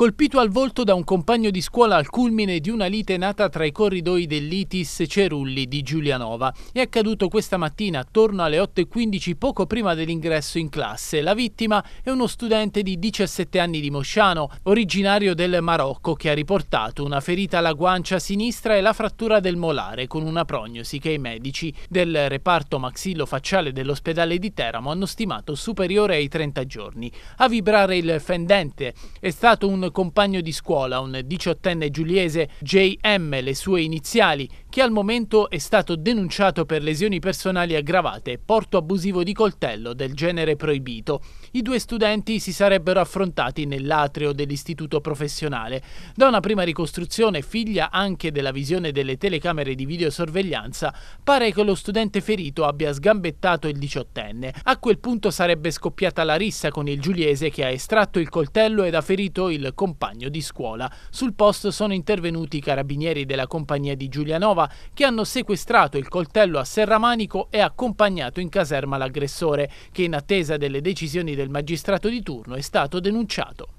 colpito al volto da un compagno di scuola al culmine di una lite nata tra i corridoi dell'Itis Cerulli di Giulianova. È accaduto questa mattina attorno alle 8.15 poco prima dell'ingresso in classe. La vittima è uno studente di 17 anni di Mosciano, originario del Marocco, che ha riportato una ferita alla guancia sinistra e la frattura del molare con una prognosi che i medici del reparto maxillo facciale dell'ospedale di Teramo hanno stimato superiore ai 30 giorni. A vibrare il fendente è stato un compagno di scuola, un diciottenne giuliese JM, le sue iniziali, che al momento è stato denunciato per lesioni personali aggravate e porto abusivo di coltello del genere proibito. I due studenti si sarebbero affrontati nell'atrio dell'istituto professionale. Da una prima ricostruzione, figlia anche della visione delle telecamere di videosorveglianza, pare che lo studente ferito abbia sgambettato il diciottenne. A quel punto sarebbe scoppiata la rissa con il giuliese che ha estratto il coltello ed ha ferito il compagno di scuola. Sul posto sono intervenuti i carabinieri della compagnia di Giulianova che hanno sequestrato il coltello a Serramanico e accompagnato in caserma l'aggressore che in attesa delle decisioni del magistrato di turno è stato denunciato.